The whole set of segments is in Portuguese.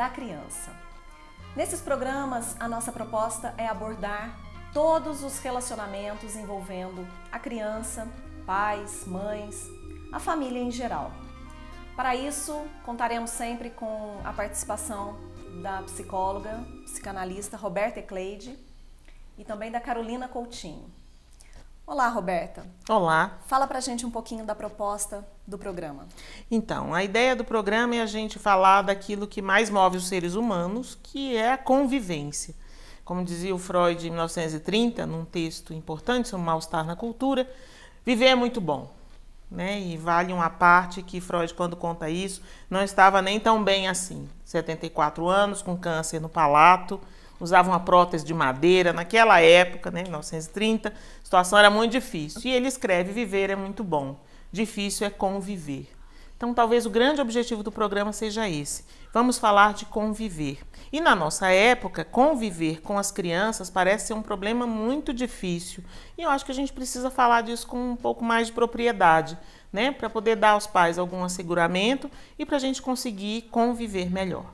da criança. Nesses programas, a nossa proposta é abordar todos os relacionamentos envolvendo a criança, pais, mães, a família em geral. Para isso, contaremos sempre com a participação da psicóloga, psicanalista Roberta Ecleide e também da Carolina Coutinho. Olá, Roberta. Olá. Fala pra gente um pouquinho da proposta do programa. Então, a ideia do programa é a gente falar daquilo que mais move os seres humanos, que é a convivência. Como dizia o Freud em 1930, num texto importante sobre o mal-estar na cultura, viver é muito bom. Né? E vale uma parte que Freud, quando conta isso, não estava nem tão bem assim. 74 anos, com câncer no palato usavam uma prótese de madeira naquela época, né, 1930, a situação era muito difícil. E ele escreve: viver é muito bom, difícil é conviver. Então, talvez o grande objetivo do programa seja esse. Vamos falar de conviver. E na nossa época, conviver com as crianças parece ser um problema muito difícil. E eu acho que a gente precisa falar disso com um pouco mais de propriedade, né? Para poder dar aos pais algum asseguramento e para a gente conseguir conviver melhor.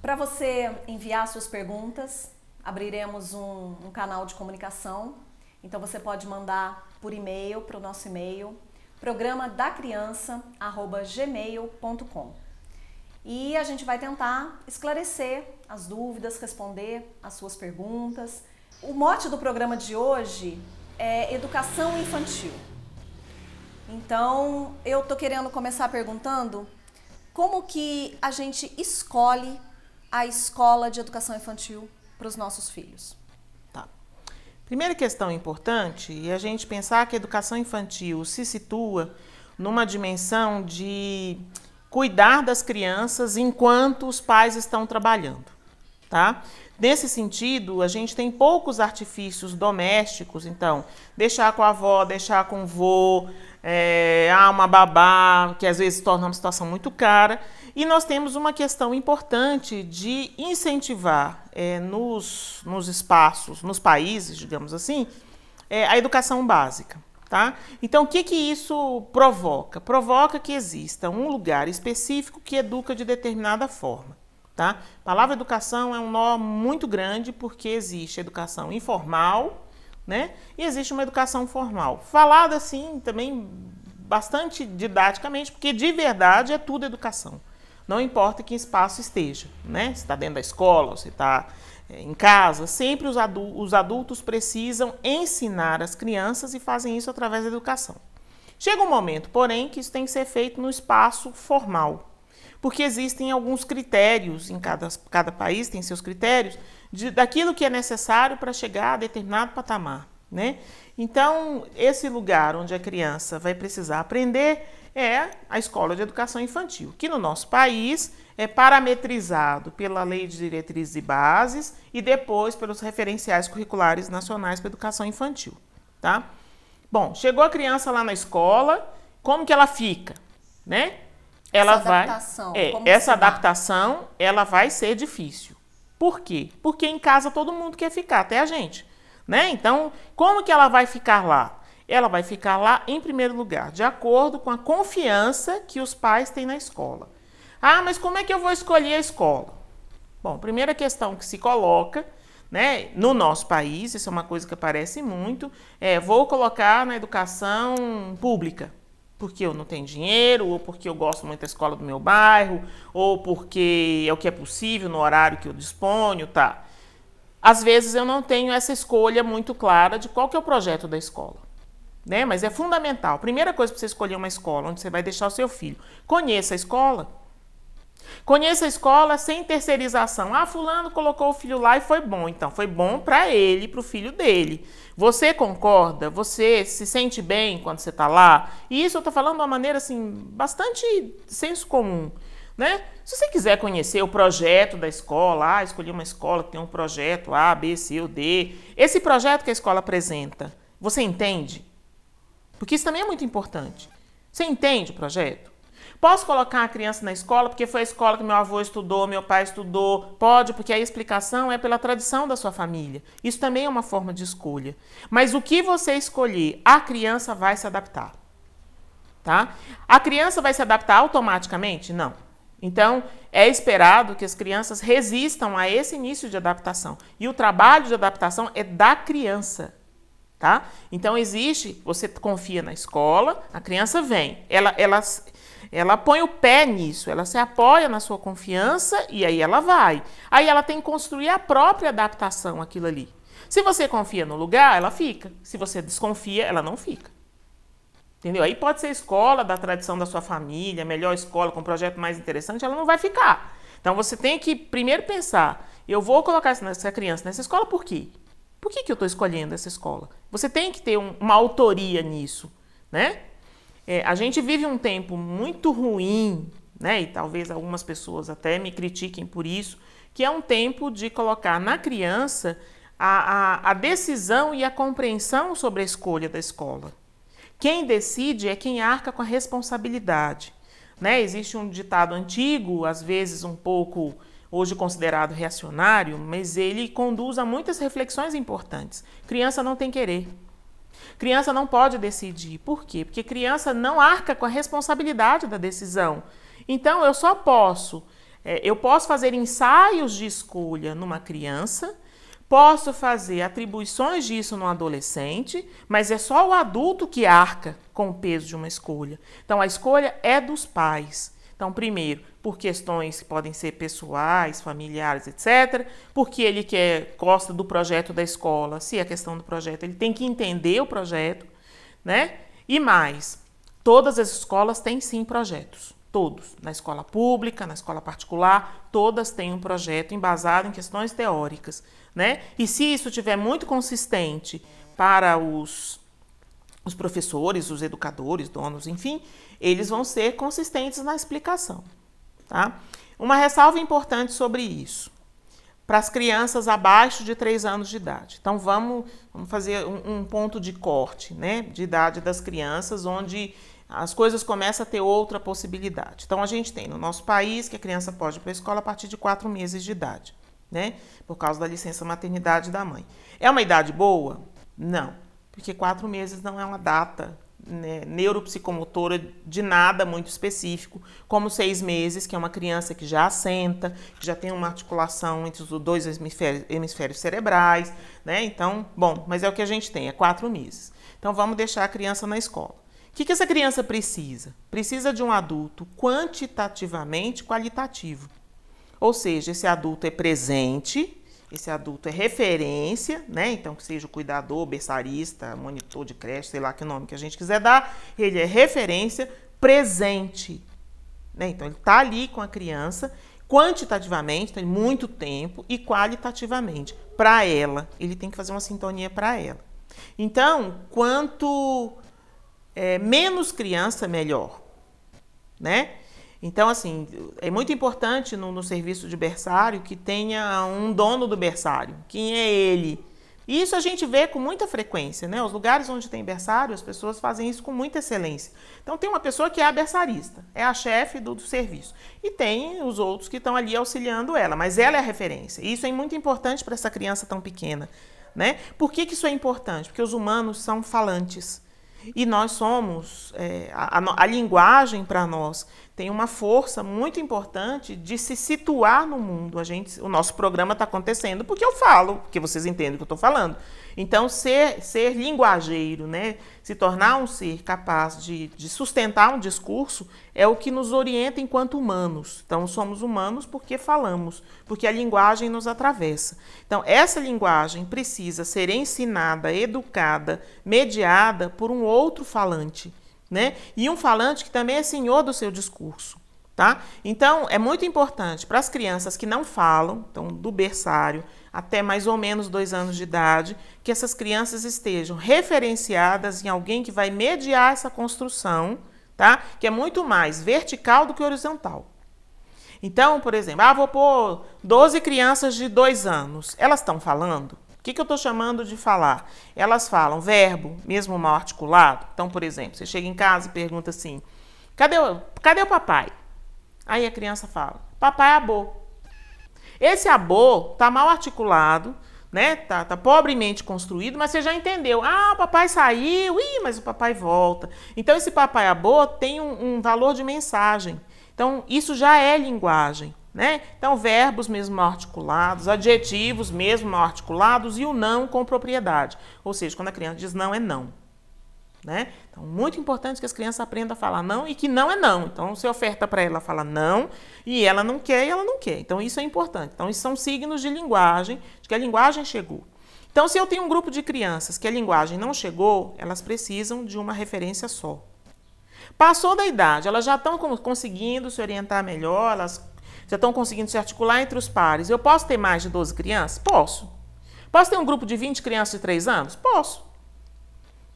Para você enviar suas perguntas, abriremos um, um canal de comunicação. Então você pode mandar por e-mail para o nosso e-mail programa da criança gmail.com e a gente vai tentar esclarecer as dúvidas, responder as suas perguntas. O mote do programa de hoje é educação infantil. Então eu tô querendo começar perguntando como que a gente escolhe a escola de educação infantil para os nossos filhos? Tá. Primeira questão importante é a gente pensar que a educação infantil se situa numa dimensão de cuidar das crianças enquanto os pais estão trabalhando, tá? Nesse sentido, a gente tem poucos artifícios domésticos, então, deixar com a avó, deixar com o vô, é, ah, uma babá, que às vezes torna uma situação muito cara, e nós temos uma questão importante de incentivar é, nos, nos espaços, nos países, digamos assim, é, a educação básica. Tá? Então, o que, que isso provoca? Provoca que exista um lugar específico que educa de determinada forma. Tá? A palavra educação é um nó muito grande porque existe educação informal né? e existe uma educação formal. Falada assim também bastante didaticamente, porque de verdade é tudo educação não importa que espaço esteja, né? Se está dentro da escola, se está é, em casa, sempre os, adu os adultos precisam ensinar as crianças e fazem isso através da educação. Chega um momento, porém, que isso tem que ser feito no espaço formal, porque existem alguns critérios em cada, cada país, tem seus critérios, de, daquilo que é necessário para chegar a determinado patamar né? Então, esse lugar onde a criança vai precisar aprender é a escola de educação infantil, que no nosso país é parametrizado pela Lei de Diretrizes e Bases e depois pelos referenciais curriculares nacionais para educação infantil, tá? Bom, chegou a criança lá na escola, como que ela fica, né? Ela essa vai adaptação, é, essa adaptação, ela vai ser difícil. Por quê? Porque em casa todo mundo quer ficar, até a gente. Né? Então, como que ela vai ficar lá? Ela vai ficar lá em primeiro lugar, de acordo com a confiança que os pais têm na escola. Ah, mas como é que eu vou escolher a escola? Bom, primeira questão que se coloca, né, no nosso país, isso é uma coisa que aparece muito, é vou colocar na educação pública, porque eu não tenho dinheiro, ou porque eu gosto muito da escola do meu bairro, ou porque é o que é possível no horário que eu disponho, tá? às vezes eu não tenho essa escolha muito clara de qual que é o projeto da escola. Né? Mas é fundamental. Primeira coisa para você escolher uma escola onde você vai deixar o seu filho, conheça a escola. Conheça a escola sem terceirização. Ah, fulano colocou o filho lá e foi bom. Então, foi bom para ele, para o filho dele. Você concorda? Você se sente bem quando você está lá? E isso eu estou falando de uma maneira assim bastante senso comum. Né? Se você quiser conhecer o projeto da escola, ah, escolher uma escola que tem um projeto A, B, C ou D, esse projeto que a escola apresenta, você entende? Porque isso também é muito importante. Você entende o projeto? Posso colocar a criança na escola porque foi a escola que meu avô estudou, meu pai estudou? Pode, porque a explicação é pela tradição da sua família. Isso também é uma forma de escolha. Mas o que você escolher, a criança vai se adaptar. Tá? A criança vai se adaptar automaticamente? Não. Então, é esperado que as crianças resistam a esse início de adaptação. E o trabalho de adaptação é da criança, tá? Então, existe, você confia na escola, a criança vem, ela, ela, ela põe o pé nisso, ela se apoia na sua confiança e aí ela vai. Aí ela tem que construir a própria adaptação àquilo ali. Se você confia no lugar, ela fica. Se você desconfia, ela não fica. Entendeu? Aí pode ser escola da tradição da sua família, melhor escola, com um projeto mais interessante, ela não vai ficar. Então você tem que primeiro pensar: eu vou colocar essa criança nessa escola por quê? Por que, que eu estou escolhendo essa escola? Você tem que ter um, uma autoria nisso, né? É, a gente vive um tempo muito ruim, né? E talvez algumas pessoas até me critiquem por isso, que é um tempo de colocar na criança a, a, a decisão e a compreensão sobre a escolha da escola. Quem decide é quem arca com a responsabilidade. Né? Existe um ditado antigo, às vezes um pouco hoje considerado reacionário, mas ele conduz a muitas reflexões importantes. Criança não tem querer. Criança não pode decidir. Por quê? Porque criança não arca com a responsabilidade da decisão. Então, eu só posso, é, eu posso fazer ensaios de escolha numa criança Posso fazer atribuições disso no adolescente, mas é só o adulto que arca com o peso de uma escolha. Então, a escolha é dos pais. Então, primeiro, por questões que podem ser pessoais, familiares, etc. Porque ele quer, é, gosta do projeto da escola, se é questão do projeto, ele tem que entender o projeto, né? E mais, todas as escolas têm sim projetos todos, na escola pública, na escola particular, todas têm um projeto embasado em questões teóricas né? E se isso tiver muito consistente para os, os professores, os educadores, donos, enfim, eles vão ser consistentes na explicação, tá? Uma ressalva importante sobre isso para as crianças abaixo de 3 anos de idade. Então vamos, vamos fazer um, um, ponto de corte né, de idade das crianças, onde as coisas começam a ter outra possibilidade. Então a gente tem no nosso país que a criança pode ir para a escola a partir de 4 meses de idade né? Por causa da licença maternidade da mãe. É uma idade boa? Não, porque quatro meses não é uma data né, neuropsicomotora de nada muito específico, como seis meses, que é uma criança que já assenta, que já tem uma articulação entre os dois hemisférios, hemisférios cerebrais, né? Então, bom, mas é o que a gente tem, é quatro meses. Então vamos deixar a criança na escola. O que, que essa criança precisa? Precisa de um adulto quantitativamente qualitativo. Ou seja, esse adulto é presente, esse adulto é referência, né? Então, que seja o cuidador, berçarista, monitor de creche, sei lá que nome que a gente quiser dar, ele é referência presente. Né? Então, ele está ali com a criança quantitativamente, tem muito tempo, e qualitativamente, para ela. Ele tem que fazer uma sintonia para ela. Então, quanto é, menos criança, melhor. Né? Então, assim, é muito importante no, no, serviço de berçário que tenha um dono do berçário. Quem é ele? E isso a gente vê com muita frequência, né? Os lugares onde tem berçário, as pessoas fazem isso com muita excelência. Então, tem uma pessoa que é a berçarista, é a chefe do, do serviço. E tem os outros que estão ali auxiliando ela, mas ela é a referência. E isso é muito importante para essa criança tão pequena, né? Por que, que isso é importante? Porque os humanos são falantes. E nós somos, é, a, a, a linguagem para nós tem uma força muito importante de se situar no mundo. A gente, o nosso programa está acontecendo porque eu falo, porque vocês entendem o que eu estou falando. Então, ser, ser linguageiro, né? se tornar um ser capaz de, de sustentar um discurso, é o que nos orienta enquanto humanos. Então, somos humanos porque falamos, porque a linguagem nos atravessa. Então, essa linguagem precisa ser ensinada, educada, mediada por um outro falante né? E um falante que também é senhor do seu discurso, tá? Então, é muito importante para as crianças que não falam, então do berçário até mais ou menos dois anos de idade, que essas crianças estejam referenciadas em alguém que vai mediar essa construção, tá? Que é muito mais vertical do que horizontal. Então, por exemplo, ah, vou pôr 12 crianças de dois anos. Elas estão falando? que, que eu estou chamando de falar? Elas falam verbo, mesmo mal articulado. Então, por exemplo, você chega em casa e pergunta assim: cadê o, cadê o papai? Aí a criança fala: papai é abô. Esse abô está mal articulado, né? Tá, tá pobremente construído, mas você já entendeu. Ah, o papai saiu, ih, mas o papai volta. Então, esse papai abô tem um, um valor de mensagem. Então, isso já é linguagem. Né? Então, verbos mesmo mal articulados, adjetivos mesmo mal articulados e o não com propriedade. Ou seja, quando a criança diz não, é não. Né? Então, muito importante que as crianças aprendam a falar não e que não é não. Então, você oferta para ela, fala não, e ela não quer, e ela não quer. Então, isso é importante. Então, isso são signos de linguagem, de que a linguagem chegou. Então, se eu tenho um grupo de crianças que a linguagem não chegou, elas precisam de uma referência só. Passou da idade, elas já estão conseguindo se orientar melhor, elas já estão conseguindo se articular entre os pares. Eu posso ter mais de 12 crianças? Posso. Posso ter um grupo de 20 crianças de 3 anos? Posso.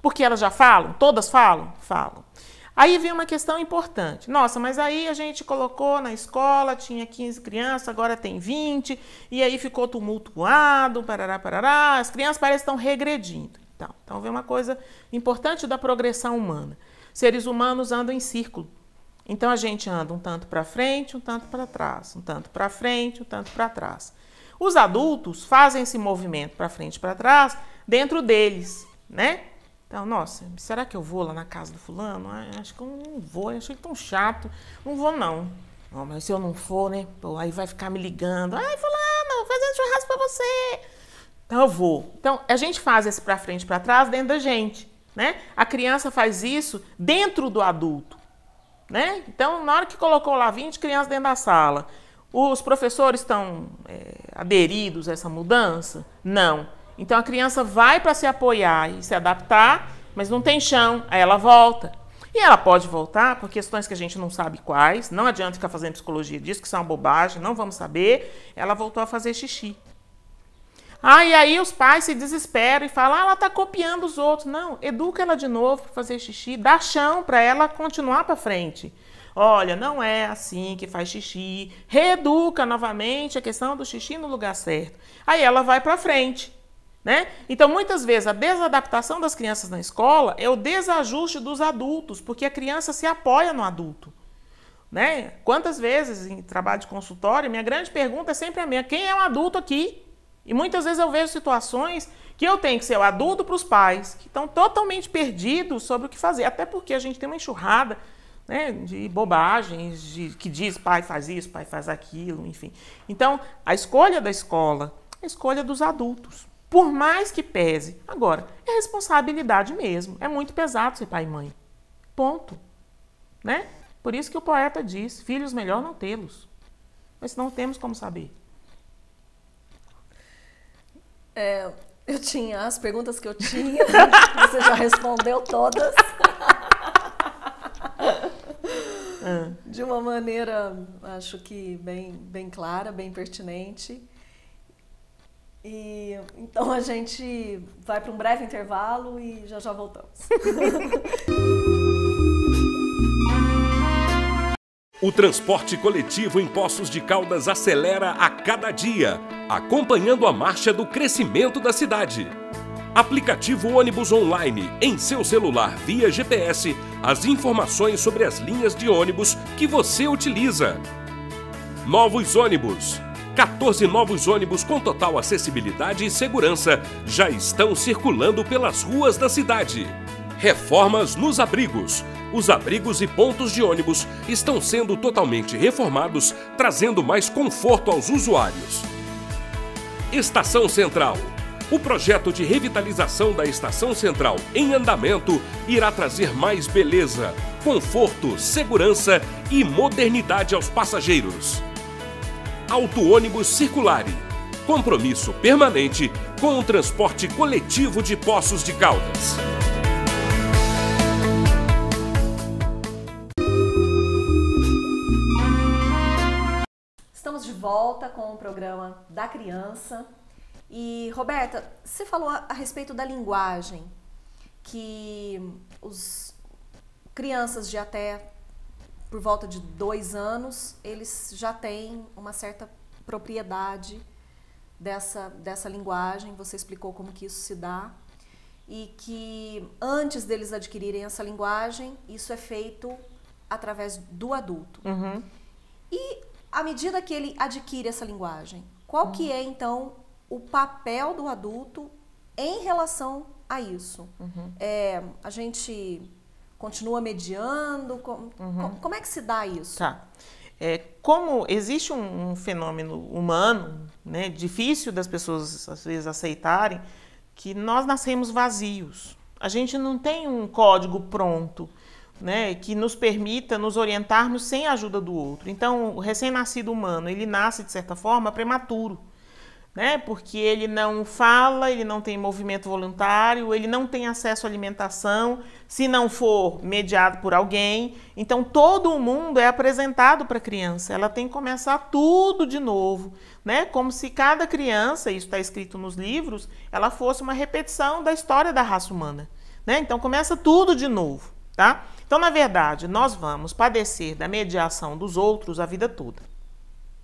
Porque elas já falam? Todas falam? Falam. Aí vem uma questão importante. Nossa, mas aí a gente colocou na escola, tinha 15 crianças, agora tem 20, e aí ficou tumultuado, parará, parará. As crianças parecem que estão regredindo. Então, então vem uma coisa importante da progressão humana. Seres humanos andam em círculo. Então a gente anda um tanto para frente, um tanto para trás, um tanto para frente, um tanto para trás. Os adultos fazem esse movimento para frente e para trás dentro deles, né? Então, nossa, será que eu vou lá na casa do fulano? Ah, acho que eu não vou, acho ele tão chato. Não vou, não. mas se eu não for, né? Pô, aí vai ficar me ligando. Ai, fulano, fazendo churrasco pra você. Então eu vou. Então, a gente faz esse para frente e para trás dentro da gente, né? A criança faz isso dentro do adulto. Né? Então, na hora que colocou lá 20 crianças dentro da sala, os professores estão é, aderidos a essa mudança? Não. Então, a criança vai para se apoiar e se adaptar, mas não tem chão, aí ela volta. E ela pode voltar por questões que a gente não sabe quais, não adianta ficar fazendo psicologia disso, que são é uma bobagem, não vamos saber. Ela voltou a fazer xixi. Ah, e aí os pais se desesperam e falam: ah, ela está copiando os outros. Não, educa ela de novo para fazer xixi, dá chão para ela continuar para frente. Olha, não é assim que faz xixi. Reeduca novamente a questão do xixi no lugar certo. Aí ela vai para frente. Né? Então, muitas vezes, a desadaptação das crianças na escola é o desajuste dos adultos, porque a criança se apoia no adulto. Né? Quantas vezes em trabalho de consultório, minha grande pergunta é sempre a minha: quem é um adulto aqui? E muitas vezes eu vejo situações que eu tenho que ser o adulto para os pais, que estão totalmente perdidos sobre o que fazer, até porque a gente tem uma enxurrada né, de bobagens, de, que diz pai faz isso, pai faz aquilo, enfim. Então, a escolha da escola, a escolha dos adultos. Por mais que pese, agora, é responsabilidade mesmo. É muito pesado ser pai e mãe. Ponto. Né? Por isso que o poeta diz: filhos melhor não tê-los. Mas não temos como saber. É, eu tinha as perguntas que eu tinha, você já respondeu todas. Ah. De uma maneira, acho que bem, bem clara, bem pertinente. E então a gente vai para um breve intervalo e já já voltamos. O transporte coletivo em Poços de Caldas acelera a cada dia, acompanhando a marcha do crescimento da cidade. Aplicativo ônibus online, em seu celular via GPS, as informações sobre as linhas de ônibus que você utiliza. Novos ônibus. 14 novos ônibus com total acessibilidade e segurança já estão circulando pelas ruas da cidade. Reformas nos abrigos. Os abrigos e pontos de ônibus estão sendo totalmente reformados, trazendo mais conforto aos usuários. Estação Central. O projeto de revitalização da Estação Central em andamento irá trazer mais beleza, conforto, segurança e modernidade aos passageiros. Auto ônibus circulare. Compromisso permanente com o transporte coletivo de Poços de Caldas. Estamos de volta com o programa da criança. E Roberta, você falou a, a respeito da linguagem que os crianças de até por volta de dois anos eles já têm uma certa propriedade dessa dessa linguagem. Você explicou como que isso se dá e que antes deles adquirirem essa linguagem isso é feito através do adulto. Uhum. E à medida que ele adquire essa linguagem, qual que é então o papel do adulto em relação a isso? Uhum. É, a gente continua mediando? Com, uhum. Como é que se dá isso? Tá. É, como existe um, um, fenômeno humano, né, difícil das pessoas às vezes aceitarem, que nós nascemos vazios. A gente não tem um código pronto né, que nos permita nos orientarmos sem a ajuda do outro. Então, o recém-nascido humano, ele nasce de certa forma prematuro, né, porque ele não fala, ele não tem movimento voluntário, ele não tem acesso à alimentação, se não for mediado por alguém. Então, todo o mundo é apresentado para a criança, ela tem que começar tudo de novo, né, como se cada criança, isso está escrito nos livros, ela fosse uma repetição da história da raça humana. Né? Então, começa tudo de novo, tá? Então, na verdade, nós vamos padecer da mediação dos outros a vida toda.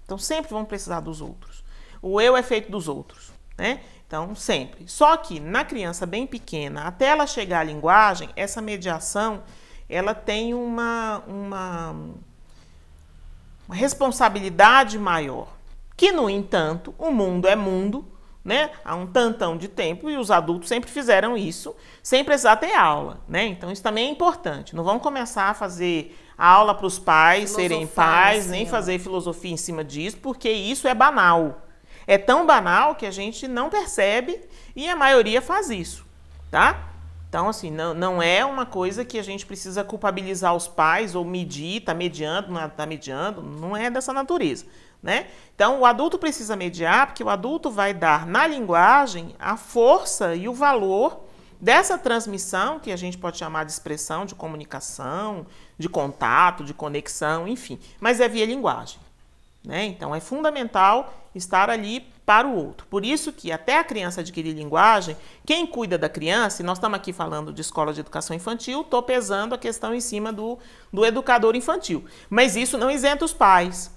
Então, sempre vamos precisar dos outros. O eu é feito dos outros, né? Então, sempre. Só que na criança bem pequena, até ela chegar à linguagem, essa mediação ela tem uma, uma, uma responsabilidade maior. Que, no entanto, o mundo é mundo né, há um tantão de tempo e os adultos sempre fizeram isso sem precisar ter aula, né? Então isso também é importante. Não vamos começar a fazer aula para os pais serem pais, assim, nem fazer filosofia em cima disso, porque isso é banal. É tão banal que a gente não percebe e a maioria faz isso, tá? Então, assim, não, não é uma coisa que a gente precisa culpabilizar os pais ou medir, tá mediando, não é, tá mediando, não é dessa natureza. Né? Então, o adulto precisa mediar, porque o adulto vai dar na linguagem a força e o valor dessa transmissão, que a gente pode chamar de expressão, de comunicação, de contato, de conexão, enfim, mas é via linguagem. Né? Então, é fundamental estar ali para o outro. Por isso que até a criança adquirir linguagem, quem cuida da criança, e nós estamos aqui falando de escola de educação infantil, estou pesando a questão em cima do, do educador infantil. Mas isso não isenta os pais.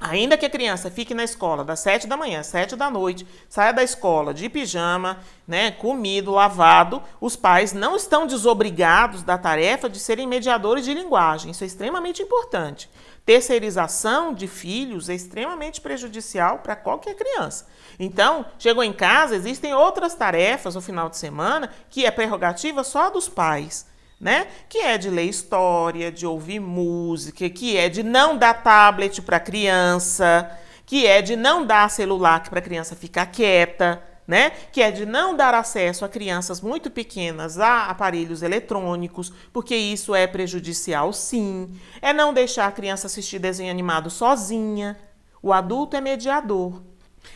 Ainda que a criança fique na escola das 7 da manhã às 7 da noite, saia da escola de pijama, né, comido, lavado, os pais não estão desobrigados da tarefa de serem mediadores de linguagem. Isso é extremamente importante. Terceirização de filhos é extremamente prejudicial para qualquer criança. Então, chegou em casa, existem outras tarefas no final de semana que é prerrogativa só dos pais né? Que é de ler história, de ouvir música, que é de não dar tablet para criança, que é de não dar celular para criança ficar quieta, né? Que é de não dar acesso a crianças muito pequenas a aparelhos eletrônicos, porque isso é prejudicial, sim. É não deixar a criança assistir desenho animado sozinha. O adulto é mediador.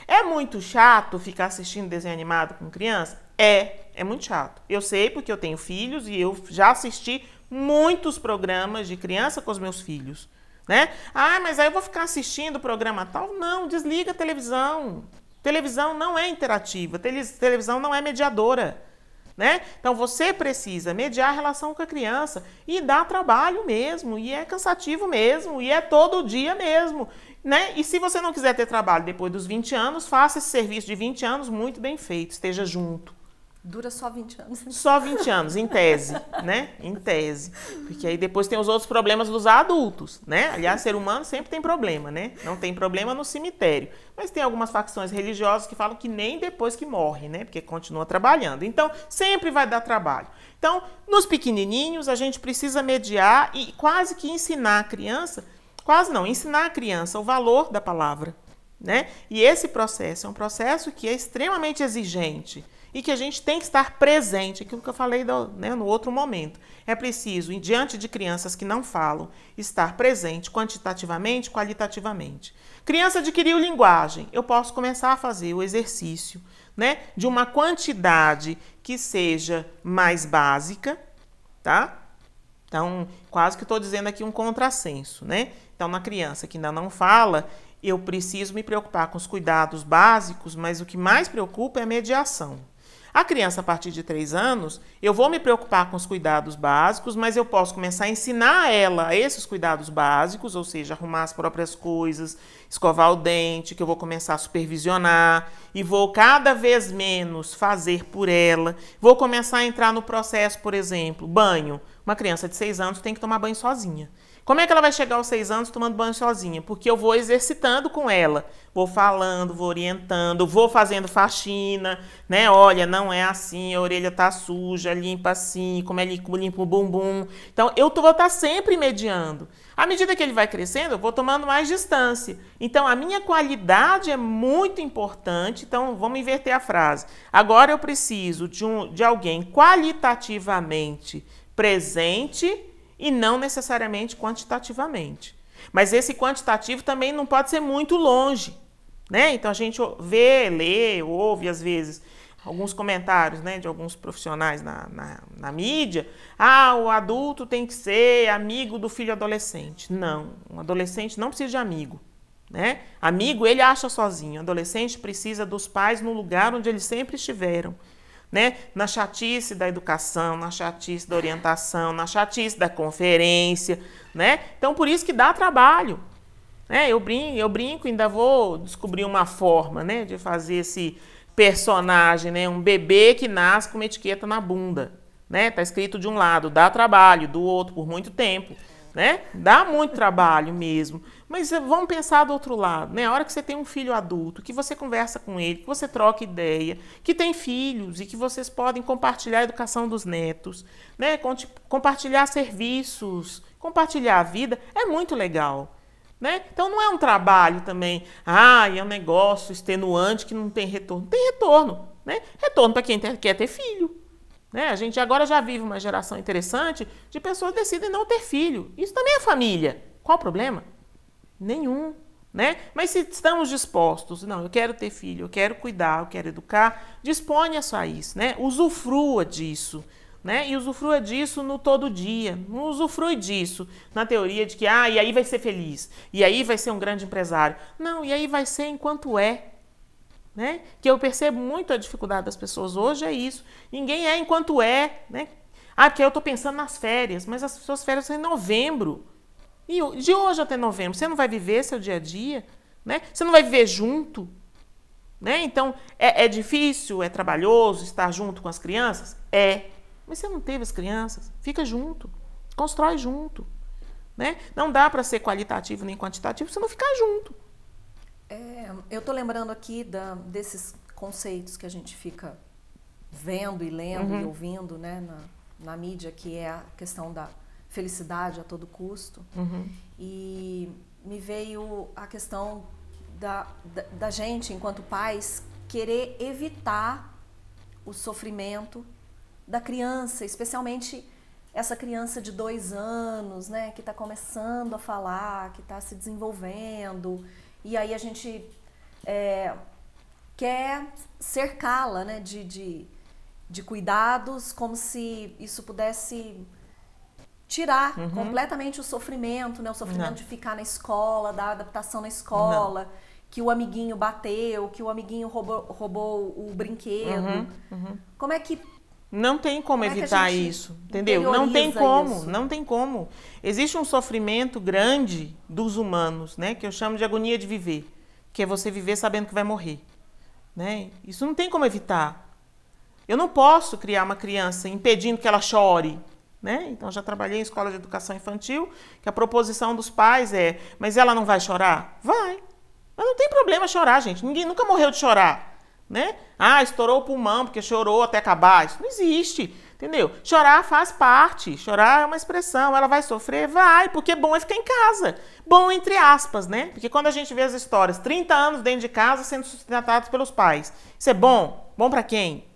É muito chato ficar assistindo desenho animado com criança? É, é muito chato. Eu sei porque eu tenho filhos e eu já assisti muitos programas de criança com os meus filhos. Né? Ah, mas aí eu vou ficar assistindo o programa tal? Não, desliga a televisão. Televisão não é interativa, televisão não é mediadora. Né? Então você precisa mediar a relação com a criança e dá trabalho mesmo, e é cansativo mesmo, e é todo dia mesmo. Né? E se você não quiser ter trabalho depois dos 20 anos, faça esse serviço de 20 anos muito bem feito, esteja junto. Dura só 20 anos. Só 20 anos, em tese, né? Em tese. Porque aí depois tem os outros problemas dos adultos, né? Aliás, ser humano sempre tem problema, né? Não tem problema no cemitério. Mas tem algumas facções religiosas que falam que nem depois que morre, né? Porque continua trabalhando. Então, sempre vai dar trabalho. Então, nos pequenininhos, a gente precisa mediar e quase que ensinar a criança, quase não, ensinar a criança o valor da palavra, né? E esse processo é um processo que é extremamente exigente e que a gente tem que estar presente, aquilo que eu falei do, né, no outro momento. É preciso, diante de crianças que não falam, estar presente quantitativamente, qualitativamente. Criança adquiriu linguagem, eu posso começar a fazer o exercício né, de uma quantidade que seja mais básica, tá? Então, quase que estou dizendo aqui um contrassenso, né? Então, na criança que ainda não fala, eu preciso me preocupar com os cuidados básicos, mas o que mais preocupa é a mediação. A criança a partir de 3 anos, eu vou me preocupar com os cuidados básicos, mas eu posso começar a ensinar a ela esses cuidados básicos, ou seja, arrumar as próprias coisas, escovar o dente, que eu vou começar a supervisionar e vou cada vez menos fazer por ela. Vou começar a entrar no processo, por exemplo, banho. Uma criança de 6 anos tem que tomar banho sozinha. Como é que ela vai chegar aos seis anos tomando banho sozinha? Porque eu vou exercitando com ela, vou falando, vou orientando, vou fazendo faxina, né? Olha, não é assim, a orelha tá suja, limpa assim, como é limpo, limpa o bumbum. Então, eu vou estar tá sempre mediando. À medida que ele vai crescendo, eu vou tomando mais distância. Então, a minha qualidade é muito importante. Então, vamos inverter a frase. Agora eu preciso de, um, de alguém qualitativamente presente e não necessariamente quantitativamente. Mas esse quantitativo também não pode ser muito longe, né? Então a gente vê, lê, ouve às vezes alguns comentários né, de alguns profissionais na, na, na mídia. Ah, o adulto tem que ser amigo do filho adolescente. Não, um adolescente não precisa de amigo. Né? Amigo ele acha sozinho, o adolescente precisa dos pais no lugar onde eles sempre estiveram né? Na chatice da educação, na chatice da orientação, na chatice da conferência, né? Então por isso que dá trabalho. Né? Eu brinco, eu brinco, ainda vou descobrir uma forma, né, de fazer esse personagem, né, um bebê que nasce com uma etiqueta na bunda, né? Tá escrito de um lado, dá trabalho, do outro por muito tempo, né? Dá muito trabalho mesmo. Mas eh, vamos pensar do outro lado, né? A hora que você tem um filho adulto, que você conversa com ele, que você troca ideia, que tem filhos e que vocês podem compartilhar a educação dos netos, né? Tipo, compartilhar serviços, compartilhar a vida, é muito legal. Né? Então não é um trabalho também, ah, é um negócio extenuante que não tem retorno. Tem retorno, né? Retorno para quem quer ter filho. Né? A gente agora já vive uma geração interessante de pessoas que decidem não ter filho. Isso também é família. Qual o problema? Nenhum. Né? Mas se estamos dispostos, não, eu quero ter filho, eu quero cuidar, eu quero educar, disponha-se a isso, né? usufrua disso. Né? E usufrua disso no todo dia. Não usufrui disso na teoria de que, ah, e aí vai ser feliz, e aí vai ser um grande empresário. Não, e aí vai ser enquanto é. Né? Que eu percebo muito a dificuldade das pessoas hoje é isso. Ninguém é enquanto é. Né? Ah, porque eu estou pensando nas férias, mas as suas férias são em novembro. E de hoje até novembro, você não vai viver seu dia a dia, né? Você não vai viver junto, né? Então, é, é difícil, é trabalhoso estar junto com as crianças? É. Mas você não teve as crianças, fica junto, constrói junto, né? Não dá para ser qualitativo nem quantitativo se não ficar junto. É, eu estou lembrando aqui da, desses conceitos que a gente fica vendo e lendo uhum. e ouvindo né, na, na mídia, que é a questão da felicidade a todo custo. Uhum. E me veio a questão da, da, da gente, enquanto pais, querer evitar o sofrimento da criança, especialmente essa criança de dois anos, né, que está começando a falar, que está se desenvolvendo, e aí a gente é, quer cercá-la, né, de, de, de cuidados, como se isso pudesse tirar uhum. completamente o sofrimento, né? O sofrimento Não. de ficar na escola, da adaptação na escola, Não. que o amiguinho bateu, que o amiguinho roubou, roubou o brinquedo. Uhum. Uhum. Como é que não tem como, como é evitar é isso, entendeu? Não tem como, isso. não tem como. Existe um sofrimento grande dos humanos, né, que eu chamo de agonia de viver, que é você viver sabendo que vai morrer, né? Isso não tem como evitar. Eu não posso criar uma criança impedindo que ela chore, né? Então já trabalhei em escola de educação infantil, que a proposição dos pais é: mas ela não vai chorar? Vai. Mas não tem problema chorar, gente. Ninguém nunca morreu de chorar, né? Ah, estourou o pulmão porque chorou até acabar. Isso não existe, entendeu? Chorar faz parte. Chorar é uma expressão. Ela vai sofrer? Vai, porque é bom é ficar em casa. Bom entre aspas, né? Porque quando a gente vê as histórias, 30 anos dentro de casa sendo sustentados pelos pais. Isso é bom? Bom para quem?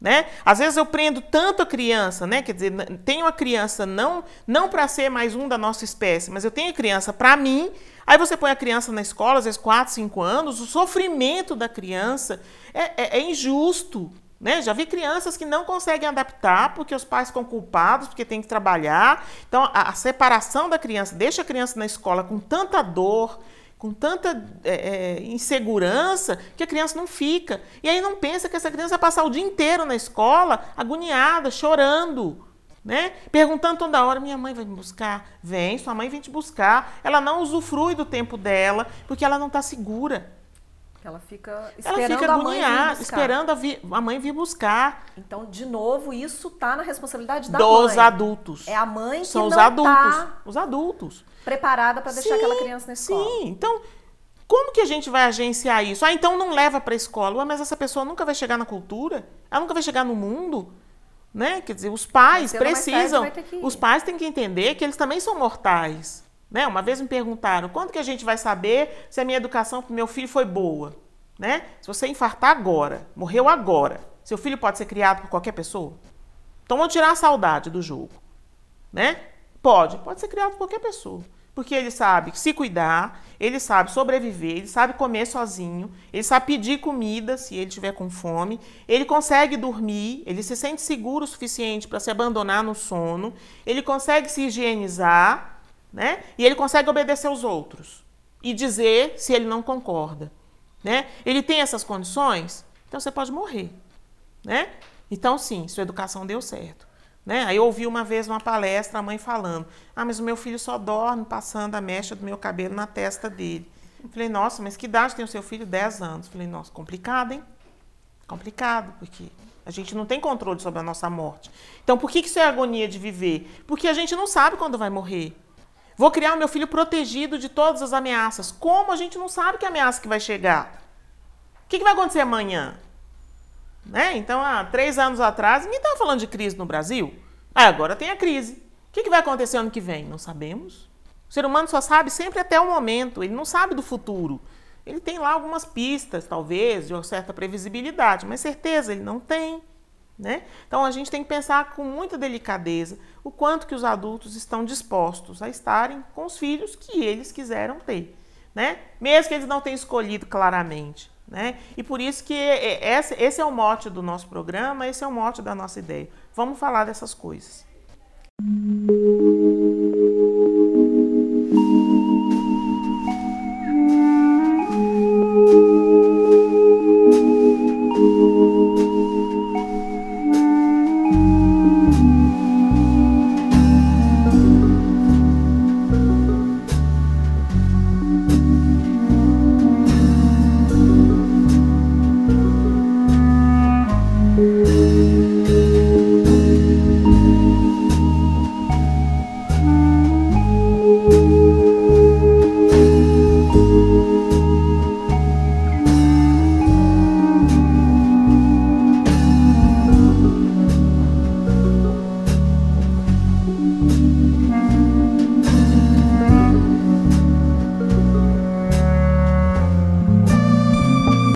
Né? Às vezes eu prendo tanto a criança, né? Quer dizer, tenho a criança não não para ser mais um da nossa espécie, mas eu tenho a criança para mim. Aí você põe a criança na escola, às vezes 4, 5 anos, o sofrimento da criança é, é, é injusto. Né? Já vi crianças que não conseguem adaptar porque os pais ficam culpados, porque tem que trabalhar. Então, a, a separação da criança deixa a criança na escola com tanta dor, com tanta é, é, insegurança que a criança não fica. E aí não pensa que essa criança vai passar o dia inteiro na escola agoniada, chorando. Né? Perguntando toda hora, minha mãe vai me buscar? Vem, sua mãe vem te buscar. Ela não usufrui do tempo dela, porque ela não está segura. Ela fica esperando ela fica agoniada, esperando a, vi, a, mãe vir buscar. Então, de novo, isso está na responsabilidade da Dos mãe. adultos. É a mãe que São os tá adultos, tá os adultos. Preparada para deixar sim, aquela criança na escola. Sim, então como que a gente vai agenciar isso? Ah, então não leva para a escola. Mas essa pessoa nunca vai chegar na cultura, ela nunca vai chegar no mundo, né? Quer dizer, os pais precisam, os pais têm que entender que eles também são mortais. Né? Uma vez me perguntaram, quando que a gente vai saber se a minha educação para o meu filho foi boa? Né? Se você infartar agora, morreu agora, seu filho pode ser criado por qualquer pessoa? Então vamos tirar a saudade do jogo. Né? Pode, pode ser criado por qualquer pessoa. Porque ele sabe se cuidar, ele sabe sobreviver, ele sabe comer sozinho, ele sabe pedir comida se ele tiver com fome, ele consegue dormir, ele se sente seguro o suficiente para se abandonar no sono, ele consegue se higienizar, né? E ele consegue obedecer aos outros e dizer se ele não concorda, né? Ele tem essas condições, então você pode morrer, né? Então sim, sua educação deu certo, né? Aí eu ouvi uma vez uma palestra a mãe falando: "Ah, mas o meu filho só dorme passando a mecha do meu cabelo na testa dele". Eu falei: "Nossa, mas que idade tem o seu filho? 10 anos". Eu falei: "Nossa, complicado, hein?" Complicado, porque a gente não tem controle sobre a nossa morte. Então, por que isso é agonia de viver? Porque a gente não sabe quando vai morrer. Vou criar o meu filho protegido de todas as ameaças. Como a gente não sabe que ameaça que vai chegar? O que, que vai acontecer amanhã? Né? Então, há três anos atrás, ninguém estava falando de crise no Brasil. Ah, agora tem a crise. O que, que vai acontecer ano que vem? Não sabemos. O ser humano só sabe sempre até o momento, ele não sabe do futuro. Ele tem lá algumas pistas, talvez, de uma certa previsibilidade, mas certeza ele não tem. Né? Então a gente tem que pensar com muita delicadeza o quanto que os adultos estão dispostos a estarem com os filhos que eles quiseram ter, né? Mesmo que eles não tenham escolhido claramente, né? E por isso que é, é, esse é o mote do nosso programa, esse é o mote da nossa ideia. Vamos falar dessas coisas.